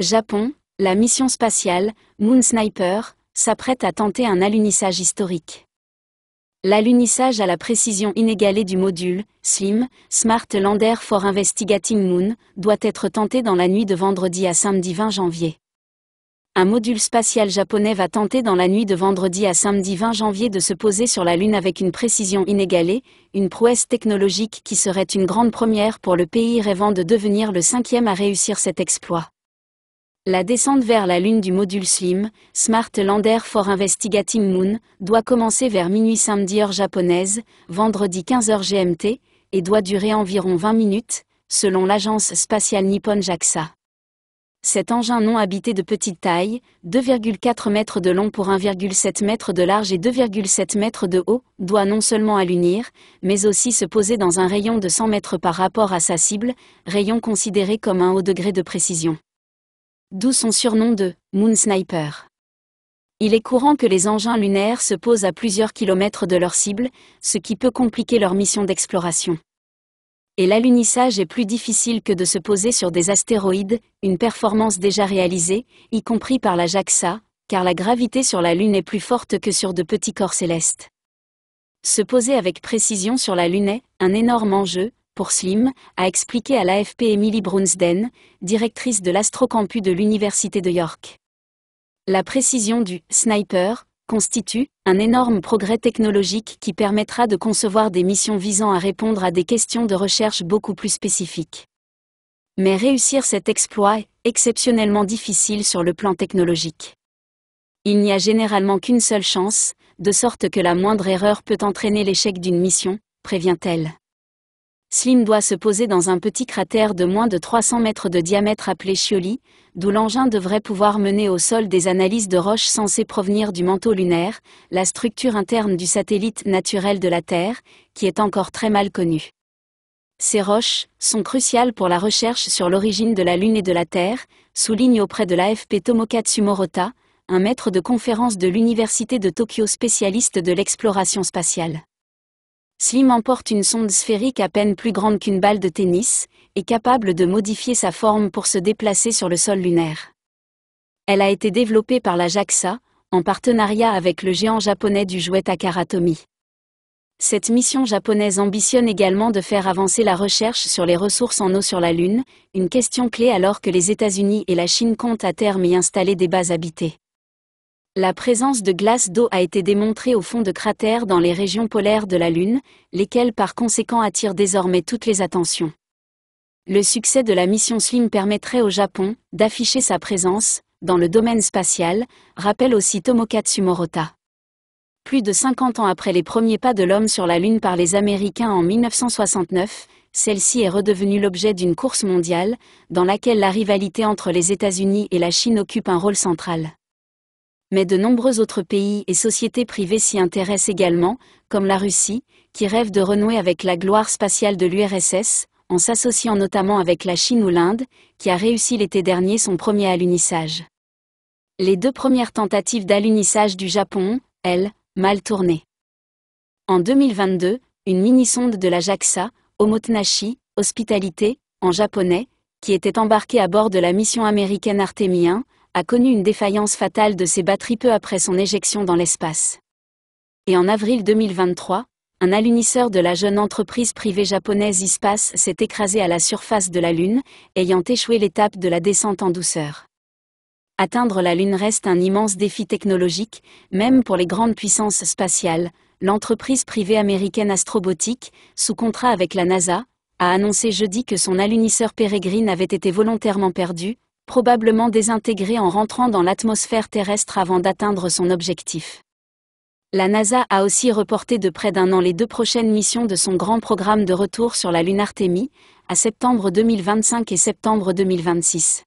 Japon, la mission spatiale Moon Sniper s'apprête à tenter un alunissage historique. L'alunissage à la précision inégalée du module SLIM, Smart Lander for Investigating Moon, doit être tenté dans la nuit de vendredi à samedi 20 janvier. Un module spatial japonais va tenter dans la nuit de vendredi à samedi 20 janvier de se poser sur la Lune avec une précision inégalée, une prouesse technologique qui serait une grande première pour le pays rêvant de devenir le cinquième à réussir cet exploit. La descente vers la Lune du module SLIM, Smart Lander for Investigative Moon, doit commencer vers minuit samedi heure japonaise, vendredi 15h GMT, et doit durer environ 20 minutes, selon l'agence spatiale Nippon JAXA. Cet engin non habité de petite taille, 2,4 mètres de long pour 1,7 mètres de large et 2,7 mètres de haut, doit non seulement allunir, mais aussi se poser dans un rayon de 100 mètres par rapport à sa cible, rayon considéré comme un haut degré de précision d'où son surnom de Moon Sniper. Il est courant que les engins lunaires se posent à plusieurs kilomètres de leur cible, ce qui peut compliquer leur mission d'exploration. Et l'alunissage est plus difficile que de se poser sur des astéroïdes, une performance déjà réalisée, y compris par la JAXA, car la gravité sur la Lune est plus forte que sur de petits corps célestes. Se poser avec précision sur la Lune est un énorme enjeu, pour Slim, a expliqué à l'AFP Emily Brunsden, directrice de l'astrocampus de l'Université de York. La précision du sniper constitue un énorme progrès technologique qui permettra de concevoir des missions visant à répondre à des questions de recherche beaucoup plus spécifiques. Mais réussir cet exploit est exceptionnellement difficile sur le plan technologique. Il n'y a généralement qu'une seule chance, de sorte que la moindre erreur peut entraîner l'échec d'une mission, prévient-elle. Slim doit se poser dans un petit cratère de moins de 300 mètres de diamètre appelé Chioli, d'où l'engin devrait pouvoir mener au sol des analyses de roches censées provenir du manteau lunaire, la structure interne du satellite naturel de la Terre, qui est encore très mal connue. Ces roches sont cruciales pour la recherche sur l'origine de la Lune et de la Terre, souligne auprès de l'AFP Tomokatsu Morota, un maître de conférence de l'Université de Tokyo spécialiste de l'exploration spatiale. Slim emporte une sonde sphérique à peine plus grande qu'une balle de tennis, et capable de modifier sa forme pour se déplacer sur le sol lunaire. Elle a été développée par la JAXA, en partenariat avec le géant japonais du jouet Takaratomi. Cette mission japonaise ambitionne également de faire avancer la recherche sur les ressources en eau sur la Lune, une question clé alors que les États-Unis et la Chine comptent à terme y installer des bases habitées. La présence de glace d'eau a été démontrée au fond de cratères dans les régions polaires de la Lune, lesquelles par conséquent attirent désormais toutes les attentions. Le succès de la mission Slim permettrait au Japon d'afficher sa présence dans le domaine spatial, rappelle aussi Tomokatsu Morota. Plus de 50 ans après les premiers pas de l'homme sur la Lune par les Américains en 1969, celle-ci est redevenue l'objet d'une course mondiale, dans laquelle la rivalité entre les États-Unis et la Chine occupe un rôle central mais de nombreux autres pays et sociétés privées s'y intéressent également, comme la Russie, qui rêve de renouer avec la gloire spatiale de l'URSS, en s'associant notamment avec la Chine ou l'Inde, qui a réussi l'été dernier son premier alunissage. Les deux premières tentatives d'alunissage du Japon, elles, mal tournées. En 2022, une mini-sonde de la JAXA, Omotnashi, Hospitalité, en japonais, qui était embarquée à bord de la mission américaine Artemien, a connu une défaillance fatale de ses batteries peu après son éjection dans l'espace. Et en avril 2023, un alunisseur de la jeune entreprise privée japonaise Ispace s'est écrasé à la surface de la Lune, ayant échoué l'étape de la descente en douceur. Atteindre la Lune reste un immense défi technologique, même pour les grandes puissances spatiales. L'entreprise privée américaine Astrobotique, sous contrat avec la NASA, a annoncé jeudi que son alunisseur Peregrine avait été volontairement perdu, probablement désintégré en rentrant dans l'atmosphère terrestre avant d'atteindre son objectif. La NASA a aussi reporté de près d'un an les deux prochaines missions de son grand programme de retour sur la Lune Artemis, à septembre 2025 et septembre 2026.